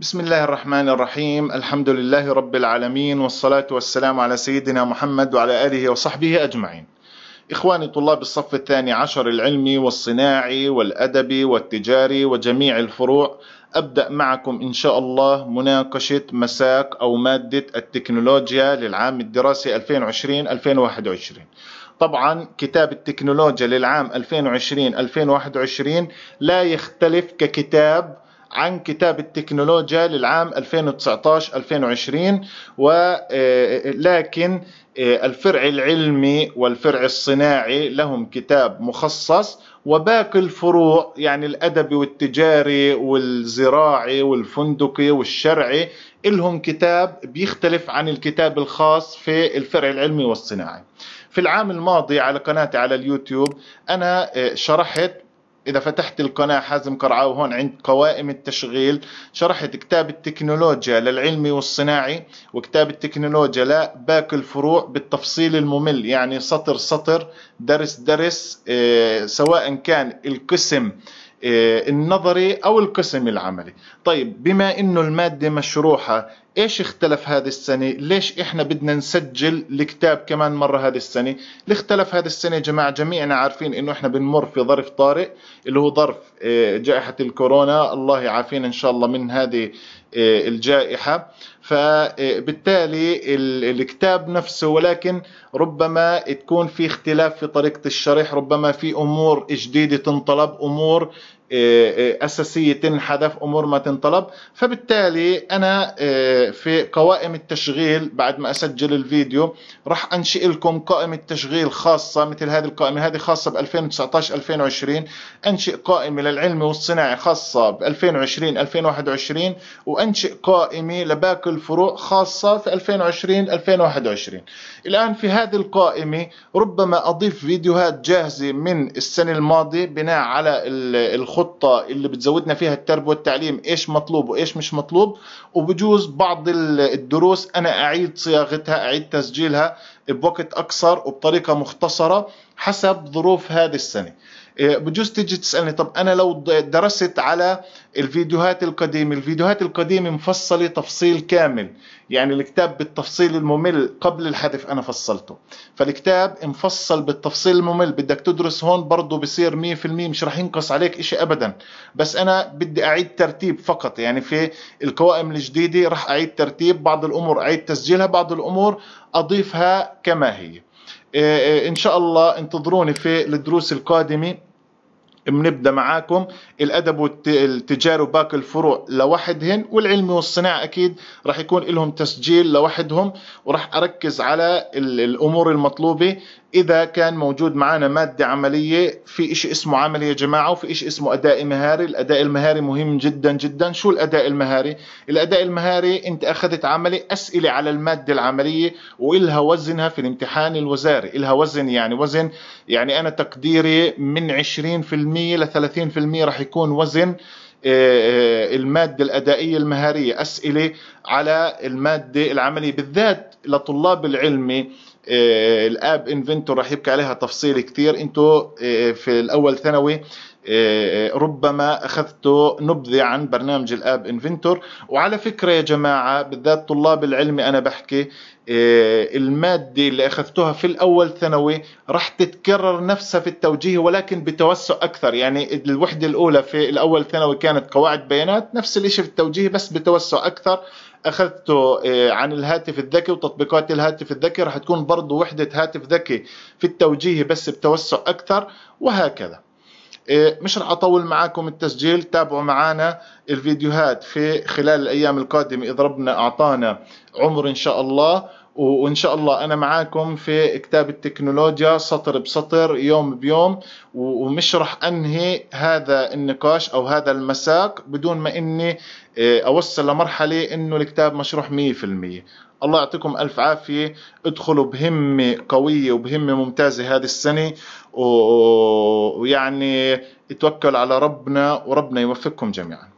بسم الله الرحمن الرحيم الحمد لله رب العالمين والصلاة والسلام على سيدنا محمد وعلى آله وصحبه أجمعين إخواني طلاب الصف الثاني عشر العلمي والصناعي والأدبي والتجاري وجميع الفروع أبدأ معكم إن شاء الله مناقشة مساك أو مادة التكنولوجيا للعام الدراسي 2020-2021 طبعا كتاب التكنولوجيا للعام 2020-2021 لا يختلف ككتاب عن كتاب التكنولوجيا للعام 2019-2020 ولكن آه، آه، الفرع العلمي والفرع الصناعي لهم كتاب مخصص وباقي الفروع يعني الأدبي والتجاري والزراعي والفندقي والشرعي لهم كتاب بيختلف عن الكتاب الخاص في الفرع العلمي والصناعي في العام الماضي على قناتي على اليوتيوب أنا آه، شرحت اذا فتحت القناه حازم قرعاو هون عند قوائم التشغيل شرحت كتاب التكنولوجيا للعلمي والصناعي وكتاب التكنولوجيا لباقي الفروع بالتفصيل الممل يعني سطر سطر درس درس آه، سواء كان القسم آه، النظري او القسم العملي طيب بما انه الماده مشروحه ايش اختلف هذه السنة ليش احنا بدنا نسجل الكتاب كمان مرة هذه السنة اللي اختلف هذه السنة يا جماعة جميعنا عارفين انه احنا بنمر في ظرف طارئ اللي هو ظرف آه، جائحة الكورونا الله يعافينا ان شاء الله من هذه آه، الجائحة فبالتالي آه، الكتاب نفسه ولكن ربما تكون في اختلاف في طريقة الشرح ربما في أمور جديدة تنطلب أمور آه، آه، أساسية تنحذف أمور ما تنطلب فبالتالي أنا آه، في قوائم التشغيل بعد ما أسجل الفيديو راح أنشئ لكم قائمة تشغيل خاصة مثل هذه القائمة هذه خاصة ب 2019-2020 أنشئ قائمة للعلم والصناعي خاصة ب 2020-2021 وأنشئ قائمة لباقي الفروع خاصة في 2020-2021 الآن في هذه القائمة ربما أضيف فيديوهات جاهزة من السنة الماضية بناء على الخ الخطه اللي بتزودنا فيها التربيه والتعليم ايش مطلوب وايش مش مطلوب وبجوز بعض الدروس انا اعيد صياغتها اعيد تسجيلها بوقت اقصر وبطريقه مختصره حسب ظروف هذه السنه إيه، بجوز تيجي تسالني طب انا لو درست على الفيديوهات القديمه الفيديوهات القديمه مفصله تفصيل كامل يعني الكتاب بالتفصيل الممل قبل الحذف انا فصلته فالكتاب مفصل بالتفصيل الممل بدك تدرس هون برضه بصير 100% مش رح ينقص عليك إشي ابدا بس انا بدي اعيد ترتيب فقط يعني في القوائم الجديده رح اعيد ترتيب بعض الامور اعيد تسجيلها بعض الامور اضيفها كما هي إيه، إيه، ان شاء الله انتظروني في الدروس القادمه بنبدا معاكم الادب والتجاره وباقي الفروع لوحدهن والعلم والصناعه اكيد راح يكون لهم تسجيل لوحدهم وراح اركز على الامور المطلوبه اذا كان موجود معنا ماده عمليه في شيء اسمه عمل يا جماعه وفي شيء اسمه اداء مهاري الاداء المهاري مهم جدا جدا شو الاداء المهاري الاداء المهاري انت اخذت عملي اسئله على الماده العمليه والها وزنها في الامتحان الوزاري الها وزن يعني وزن يعني انا تقديري من 20% ل 30% راح يكون وزن آه، آه، المادة الأدائية المهارية أسئلة على المادة العملية بالذات لطلاب العلمي آه، الاب انفنتور رح يبكي عليها تفصيل كثير انتو في الاول ثانوي آه، ربما اخذته نبذه عن برنامج الاب انفنتور وعلى فكره يا جماعه بالذات طلاب العلم انا بحكي آه، الماده اللي اخذتوها في الاول ثانوي راح تتكرر نفسها في التوجيه ولكن بتوسع اكثر يعني الوحده الاولى في الاول ثانوي كانت قواعد بيانات نفس الشيء في التوجيه بس بتوسع اكثر اخذته آه، عن الهاتف الذكي وتطبيقات الهاتف الذكي راح تكون برضه وحده هاتف ذكي في التوجيه بس بتوسع اكثر وهكذا إيه، مش رح اطول معاكم التسجيل تابعوا معنا الفيديوهات في خلال الايام القادمه اذا ربنا اعطانا عمر ان شاء الله وان شاء الله انا معاكم في كتاب التكنولوجيا سطر بسطر يوم بيوم ومش رح انهي هذا النقاش او هذا المساق بدون ما اني إيه، اوصل لمرحله انه الكتاب مشروح 100% الله يعطيكم ألف عافية ادخلوا بهمة قوية وبهمة ممتازة هذه السنة ويعني اتوكل على ربنا وربنا يوفقكم جميعاً